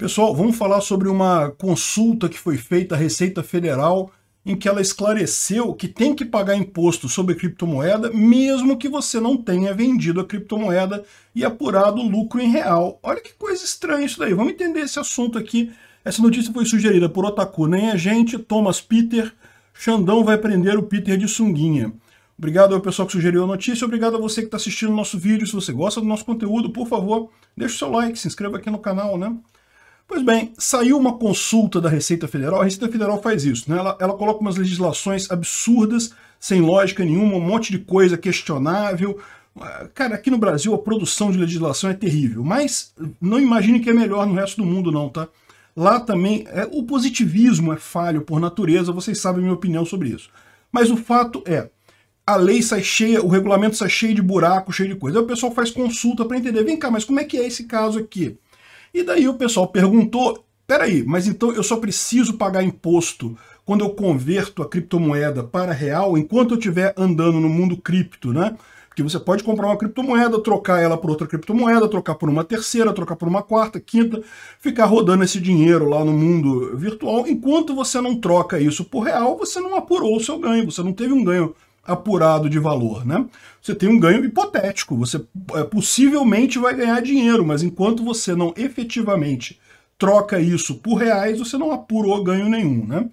Pessoal, vamos falar sobre uma consulta que foi feita à Receita Federal em que ela esclareceu que tem que pagar imposto sobre criptomoeda mesmo que você não tenha vendido a criptomoeda e apurado o lucro em real. Olha que coisa estranha isso daí. Vamos entender esse assunto aqui. Essa notícia foi sugerida por Otaku Nem a Gente, Thomas Peter, Xandão vai prender o Peter de sunguinha. Obrigado ao pessoal que sugeriu a notícia, obrigado a você que está assistindo o nosso vídeo. Se você gosta do nosso conteúdo, por favor, deixe o seu like, se inscreva aqui no canal, né? Pois bem, saiu uma consulta da Receita Federal, a Receita Federal faz isso, né? ela, ela coloca umas legislações absurdas, sem lógica nenhuma, um monte de coisa questionável. Ah, cara, aqui no Brasil a produção de legislação é terrível, mas não imagine que é melhor no resto do mundo não, tá? Lá também, é, o positivismo é falho por natureza, vocês sabem minha opinião sobre isso. Mas o fato é, a lei sai cheia, o regulamento sai cheio de buraco, cheio de coisa. Aí o pessoal faz consulta para entender, vem cá, mas como é que é esse caso aqui? E daí o pessoal perguntou: peraí, mas então eu só preciso pagar imposto quando eu converto a criptomoeda para real enquanto eu estiver andando no mundo cripto, né? Porque você pode comprar uma criptomoeda, trocar ela por outra criptomoeda, trocar por uma terceira, trocar por uma quarta, quinta, ficar rodando esse dinheiro lá no mundo virtual. Enquanto você não troca isso por real, você não apurou o seu ganho, você não teve um ganho apurado de valor, né? Você tem um ganho hipotético, você é, possivelmente vai ganhar dinheiro, mas enquanto você não efetivamente troca isso por reais, você não apurou ganho nenhum, né?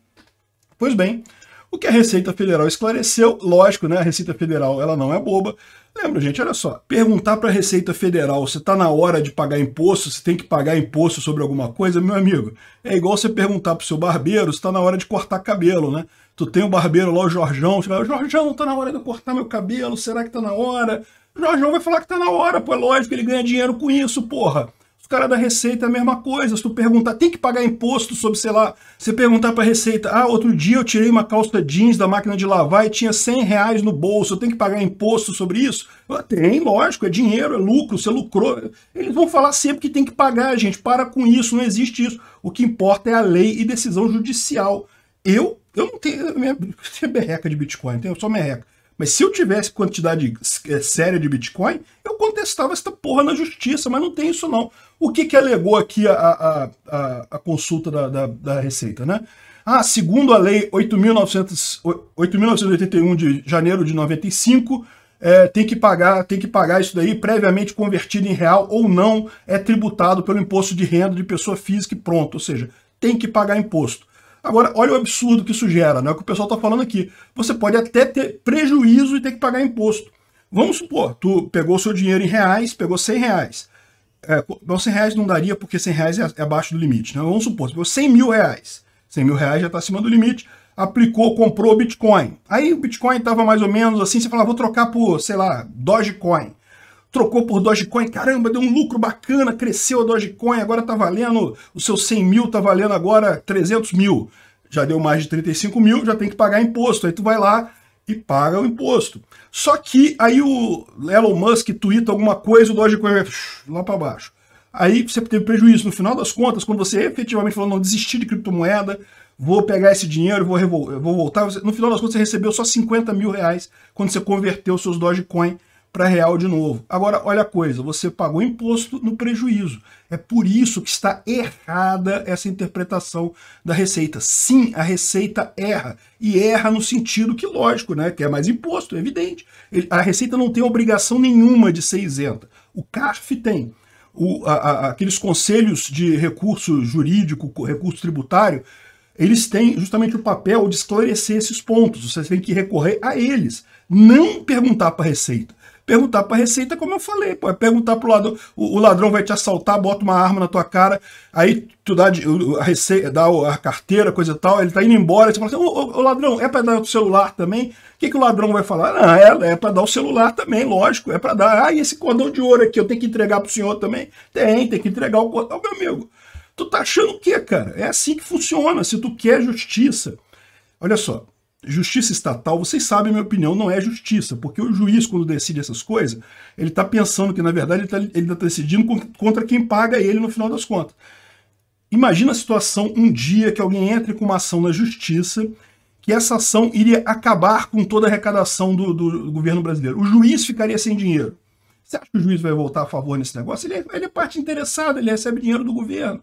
Pois bem, o que a Receita Federal esclareceu, lógico, né? A Receita Federal ela não é boba. Lembra, gente, olha só, perguntar para a Receita Federal se está na hora de pagar imposto, se tem que pagar imposto sobre alguma coisa, meu amigo, é igual você perguntar para o seu barbeiro se está na hora de cortar cabelo, né? Tu tem o barbeiro lá, o Jorjão, você vai, Jorjão, tá na hora de eu cortar meu cabelo, será que tá na hora? O Jorjão vai falar que tá na hora, pô, é lógico, ele ganha dinheiro com isso, porra. os caras da Receita é a mesma coisa, se tu perguntar, tem que pagar imposto sobre, sei lá, você perguntar pra Receita, ah, outro dia eu tirei uma calça jeans da máquina de lavar e tinha 100 reais no bolso, eu tenho que pagar imposto sobre isso? Ah, tem, lógico, é dinheiro, é lucro, você lucrou. Eles vão falar sempre que tem que pagar, gente, para com isso, não existe isso. O que importa é a lei e decisão judicial. Eu eu não tenho, minha, eu tenho berreca de Bitcoin, eu sou merreca. Mas se eu tivesse quantidade é, séria de Bitcoin, eu contestava essa porra na justiça, mas não tem isso não. O que, que alegou aqui a, a, a, a consulta da, da, da, Receita, né? Ah, segundo a lei 8.981 de janeiro de 95, é, tem que pagar tem que pagar isso daí previamente convertido em real ou não é tributado pelo imposto de renda de pessoa física e pronto, ou seja, tem que pagar imposto. Agora, olha o absurdo que isso gera, né? É o que o pessoal está falando aqui. Você pode até ter prejuízo e ter que pagar imposto. Vamos supor, tu pegou o seu dinheiro em reais, pegou 100 reais. É, não, 100 reais não daria porque 100 reais é, é abaixo do limite, né? Vamos supor, você pegou 100 mil reais. 100 mil reais já está acima do limite, aplicou, comprou Bitcoin. Aí o Bitcoin estava mais ou menos assim, você fala, ah, vou trocar por, sei lá, Dogecoin trocou por Dogecoin, caramba, deu um lucro bacana, cresceu a Dogecoin, agora tá valendo, o seu 100 mil tá valendo agora 300 mil, já deu mais de 35 mil, já tem que pagar imposto, aí tu vai lá e paga o imposto. Só que aí o Elon Musk twitta alguma coisa, o Dogecoin vai lá para baixo. Aí você teve prejuízo. No final das contas, quando você efetivamente falou, não, desisti de criptomoeda, vou pegar esse dinheiro, vou, vou voltar, no final das contas você recebeu só 50 mil reais quando você converteu seus Dogecoin para real de novo. Agora, olha a coisa, você pagou imposto no prejuízo. É por isso que está errada essa interpretação da receita. Sim, a receita erra. E erra no sentido que, lógico, né? Que é mais imposto, é evidente. A receita não tem obrigação nenhuma de ser isenta. O CARF tem. O, a, a, aqueles conselhos de recurso jurídico, recurso tributário, eles têm justamente o papel de esclarecer esses pontos. Você tem que recorrer a eles, não perguntar para a Receita perguntar para a Receita, como eu falei, pô, é perguntar para o ladrão, o ladrão vai te assaltar, bota uma arma na tua cara, aí tu dá a, receita, dá a carteira, coisa e tal, ele tá indo embora, você fala assim, ô, ô ladrão, é para dar o celular também? O que, que o ladrão vai falar? Não, ah, é, é para dar o celular também, lógico, é para dar. Ah, e esse cordão de ouro aqui, eu tenho que entregar pro senhor também? Tem, tem que entregar o cordão, meu amigo. Tu tá achando o quê, cara? É assim que funciona, se tu quer justiça. Olha só, Justiça estatal, vocês sabem, minha opinião, não é justiça, porque o juiz, quando decide essas coisas, ele está pensando que, na verdade, ele está tá decidindo contra quem paga ele no final das contas. Imagina a situação um dia que alguém entre com uma ação na justiça que essa ação iria acabar com toda a arrecadação do, do governo brasileiro. O juiz ficaria sem dinheiro. Você acha que o juiz vai voltar a favor nesse negócio? Ele é, ele é, parte interessada, ele recebe dinheiro do governo.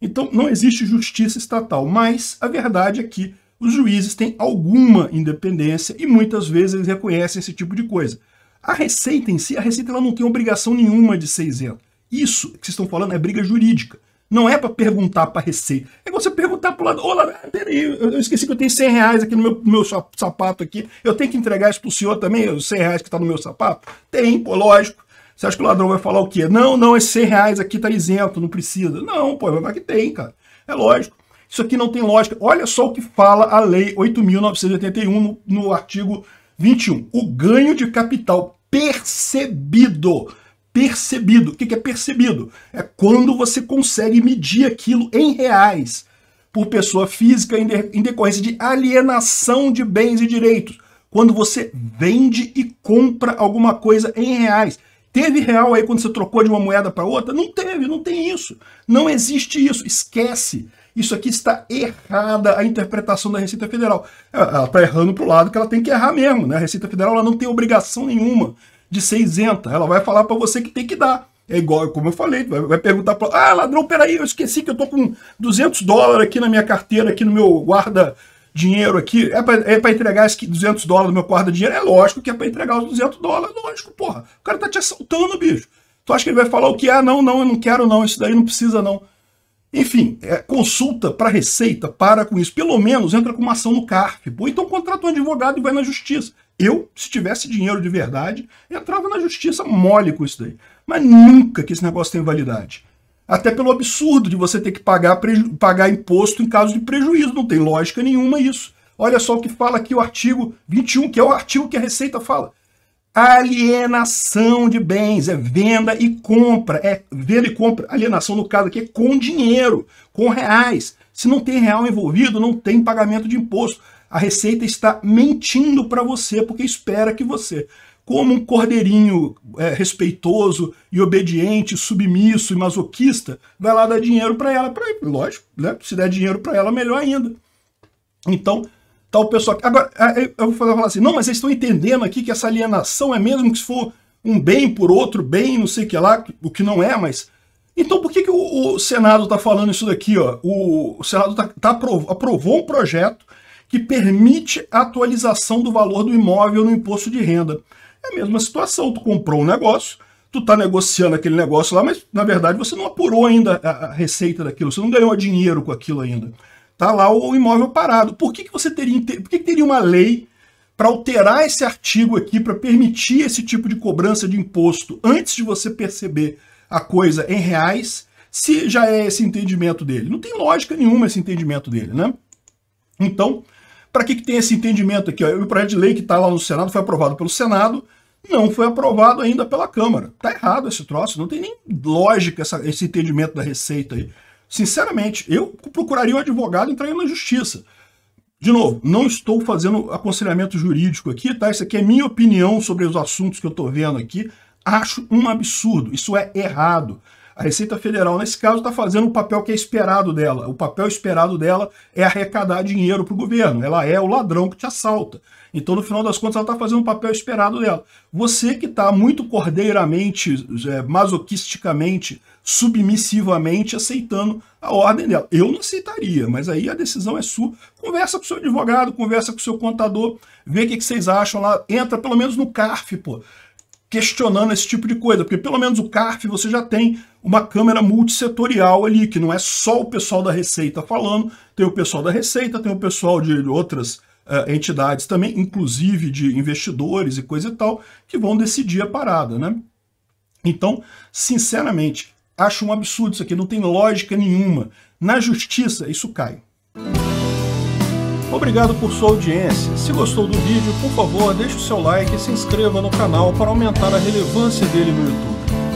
Então não existe justiça estatal. Mas a verdade é que os juízes têm alguma independência e muitas vezes eles reconhecem esse tipo de coisa. A Receita em si, a Receita ela não tem obrigação nenhuma de ser isenta. Isso que vocês estão falando é briga jurídica. Não é para perguntar para a Receita. É você perguntar para o lado, olá, peraí, eu esqueci que eu tenho 100 reais aqui no meu, meu sapato aqui, eu tenho que entregar isso para o senhor também, os 100 reais que está no meu sapato? Tem, pô, lógico. Você acha que o ladrão vai falar o quê? Não, não, esses 100 reais aqui tá isento, não precisa. Não, pô, é vai que tem, cara. É lógico. Isso aqui não tem lógica. Olha só o que fala a Lei 8.981 no, no artigo 21. O ganho de capital percebido. Percebido. O que é percebido? É quando você consegue medir aquilo em reais por pessoa física em, de, em decorrência de alienação de bens e direitos. Quando você vende e compra alguma coisa em reais. Teve real aí quando você trocou de uma moeda para outra? Não teve, não tem isso. Não existe isso. Esquece. Isso aqui está errada a interpretação da Receita Federal. Ela está errando para o lado que ela tem que errar mesmo. Né? A Receita Federal ela não tem obrigação nenhuma de ser isenta. Ela vai falar para você que tem que dar. É igual, como eu falei, vai, perguntar para ah, ladrão, peraí, eu esqueci que eu tô com 200 dólares aqui na minha carteira, aqui no meu guarda dinheiro aqui, é para é entregar esses 200 dólares no meu guarda dinheiro? É lógico que é para entregar os 200 dólares, lógico, porra. O cara tá te assaltando, bicho. Tu acha que ele vai falar o que? É? Ah, não, não, eu não quero não, isso daí não precisa não. Enfim, é, consulta para Receita, para com isso. Pelo menos entra com uma ação no CARF. Ou então contrata um advogado e vai na justiça. Eu, se tivesse dinheiro de verdade, entrava na justiça mole com isso daí. Mas nunca que esse negócio tem validade. Até pelo absurdo de você ter que pagar, pagar imposto em caso de prejuízo. Não tem lógica nenhuma isso. Olha só o que fala aqui o artigo 21, que é o artigo que a Receita fala alienação de bens, é venda e compra, é venda e compra, alienação no caso aqui é com dinheiro, com reais. Se não tem real envolvido, não tem pagamento de imposto. A Receita está mentindo para você porque espera que você, como um cordeirinho é, respeitoso e obediente, submisso e masoquista, vai lá dar dinheiro para ela. Pra, lógico, né? se der dinheiro para ela, melhor ainda. Então, tal pessoa. Agora, é, é, eu vou falar assim, não, mas vocês estão entendendo aqui que essa alienação é mesmo que se for um bem por outro bem, não sei o que lá, o que não é, mas... Então por que, que o, o Senado está falando isso daqui? Ó? O, o Senado tá, tá aprovou, aprovou um projeto que permite a atualização do valor do imóvel no imposto de renda. É a mesma situação, tu comprou um negócio, tu tá negociando aquele negócio lá, mas na verdade você não apurou ainda a, a receita daquilo, você não ganhou dinheiro com aquilo ainda. Tá lá o imóvel parado. Por que, que você teria, por que, que teria uma lei para alterar esse artigo aqui, para permitir esse tipo de cobrança de imposto antes de você perceber a coisa em reais, se já é esse entendimento dele? Não tem lógica nenhuma esse entendimento dele, né? Então, para que, que tem esse entendimento aqui? Ó? O projeto de lei que está lá no Senado foi aprovado pelo Senado, não foi aprovado ainda pela Câmara. Tá errado esse troço, não tem nem lógica essa, esse entendimento da Receita aí. Sinceramente, eu procuraria um advogado entrar na justiça. De novo, não estou fazendo aconselhamento jurídico aqui, tá? Isso aqui é minha opinião sobre os assuntos que eu estou vendo aqui. Acho um absurdo, isso é errado. A Receita Federal, nesse caso, está fazendo o papel que é esperado dela. O papel esperado dela é arrecadar dinheiro para o governo. Ela é o ladrão que te assalta. Então, no final das contas, ela está fazendo o papel esperado dela. Você que está muito cordeiramente, é, masoquisticamente, submissivamente aceitando a ordem dela. Eu não aceitaria, mas aí a decisão é sua. Conversa com o seu advogado, conversa com o seu contador, vê o que, que vocês acham lá. Entra pelo menos no CARF, pô questionando esse tipo de coisa, porque pelo menos o CARF você já tem uma câmera multissetorial ali, que não é só o pessoal da Receita falando, tem o pessoal da Receita, tem o pessoal de outras uh, entidades também, inclusive de investidores e coisa e tal, que vão decidir a parada, né? Então, sinceramente, acho um absurdo isso aqui, não tem lógica nenhuma. Na justiça, isso cai. Obrigado por sua audiência. Se gostou do vídeo, por favor, deixe o seu like e se inscreva no canal para aumentar a relevância dele no YouTube.